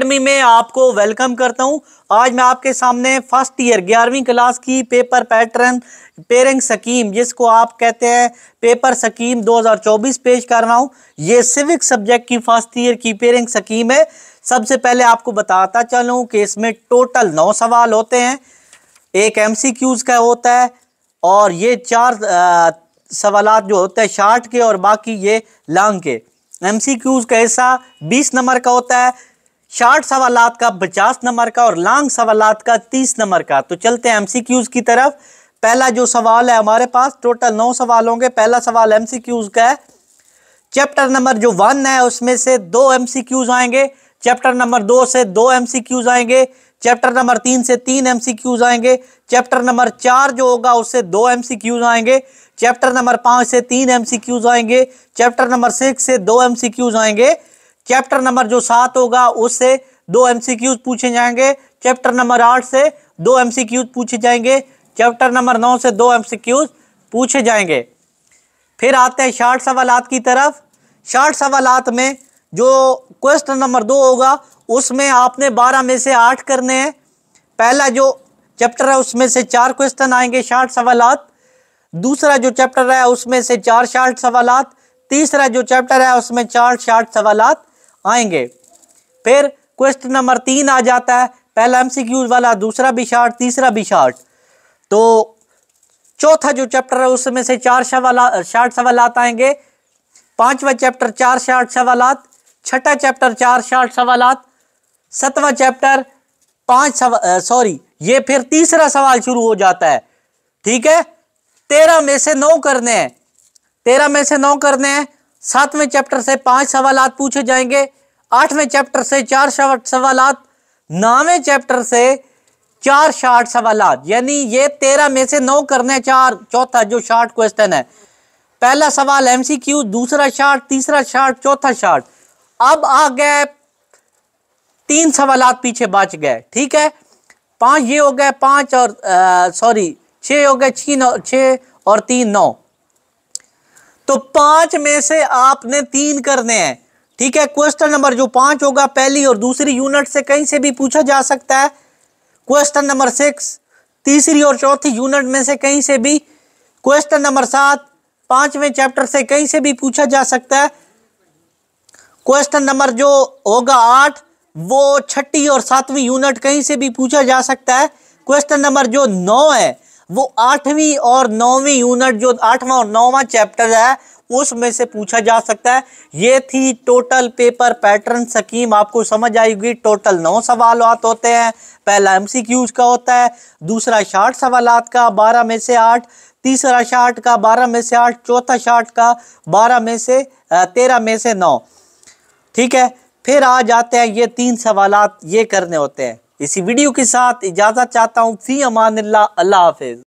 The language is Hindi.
एकेडमी में आपको वेलकम करता हूं आज मैं आपके सामने फर्स्ट ईयर ग्यारहवीं क्लास की पेपर पैटर्न पेरिंग स्कीम जिसको आप कहते हैं पेपर स्कीम 2024 पेश कर रहा हूं ये सिविक सब्जेक्ट की फर्स्ट ईयर की पेरिंग स्कीम है सबसे पहले आपको बताता चलूं कि इसमें टोटल नौ सवाल होते हैं एक एम का होता है और ये चार सवाल जो होते हैं शार्ट के और बाकी ये लॉन्ग के एम का हिस्सा बीस नंबर का होता है शार्ट सवालत का पचास नंबर का और लॉन्ग सवालत का तीस नंबर का तो चलते हैं एमसीक्यूज की तरफ पहला जो सवाल है हमारे पास टोटल नौ सवाल होंगे पहला सवाल एमसीक्यूज का है चैप्टर नंबर जो वन है उसमें से दो एमसीक्यूज आएंगे चैप्टर नंबर दो से दो एमसीक्यूज आएंगे चैप्टर नंबर तीन से तीन एमसीक्यूज आएंगे चैप्टर नंबर चार जो होगा उससे दो एमसीक्यूज आएंगे चैप्टर नंबर पाँच से तीन एमसीक्यूज आएंगे चैप्टर नंबर सिक्स से दो एमसीक्यूज आएंगे चैप्टर नंबर जो सात होगा उससे दो एमसीक्यूज पूछे जाएंगे चैप्टर नंबर आठ से दो एमसीक्यूज पूछे जाएंगे चैप्टर नंबर नौ से दो एमसीक्यूज पूछे जाएंगे फिर आते हैं शार्ट सवाल की तरफ शार्ट सवाल में जो क्वेश्चन नंबर दो होगा उसमें आपने बारह में से आठ करने हैं पहला जो चैप्टर है उसमें से चार क्वेश्चन आएंगे शार्ट सवाल दूसरा जो चैप्टर है उसमें से चार शार्ट सवाल तीसरा जो चैप्टर है उसमें चार शार्ट सवाल आएंगे फिर क्वेश्चन नंबर तीन आ जाता है पहला एमसीक्यूज वाला दूसरा भी शार्ट तीसरा भी शार्ट तो चौथा जो चैप्टर है उसमें से चार सवाल शार्ट सवालात आएंगे पांचवा चैप्टर चार शार्ट सवालात छठा चैप्टर चार शार्ट सवालात सतवा चैप्टर पांच सॉरी ये फिर तीसरा सवाल शुरू हो जाता है ठीक है तेरह में से नौ करने हैं तेरह में से नौ करने हैं सातवें चैप्टर से पांच सवाल पूछे जाएंगे आठवें चैप्टर से चार सवाल नौवें चैप्टर से चार शार्ट सवाल यानी ये तेरह में से नौ करने चार चौथा जो शार्ट क्वेश्चन है पहला सवाल एमसीक्यू दूसरा शार्ट तीसरा शार्ट चौथा शार्ट अब आ गए तीन सवाल पीछे बच गए ठीक है पांच ये हो गए पांच और सॉरी छ हो गए छीन और छ और तीन नौ तो पांच में से आपने तीन करने हैं ठीक है क्वेश्चन नंबर जो पांच होगा पहली और दूसरी यूनिट से कहीं से भी पूछा जा सकता है क्वेश्चन नंबर सिक्स तीसरी और चौथी यूनिट में से कहीं से भी क्वेश्चन नंबर सात पांचवें चैप्टर से कहीं से भी पूछा जा सकता है क्वेश्चन नंबर जो होगा आठ वो छठी और सातवीं यूनिट कहीं से भी पूछा जा सकता है क्वेश्चन नंबर जो नौ है वो आठवीं और नौवीं यूनिट जो आठवां और नौवां चैप्टर है उसमें से पूछा जा सकता है ये थी टोटल पेपर पैटर्न स्कीम आपको समझ आएगी टोटल नौ सवाल होते हैं पहला एमसीक्यूज का होता है दूसरा शार्ट सवाल का बारह में से आठ तीसरा शार्ट का बारह में से आठ चौथा शार्ट का बारह में से तेरह में से नौ ठीक है फिर आ जाते हैं ये तीन सवाल ये करने होते हैं इसी वीडियो के साथ इजाज़त चाहता हूँ फ़ी अमान अल्लाह हाफिज़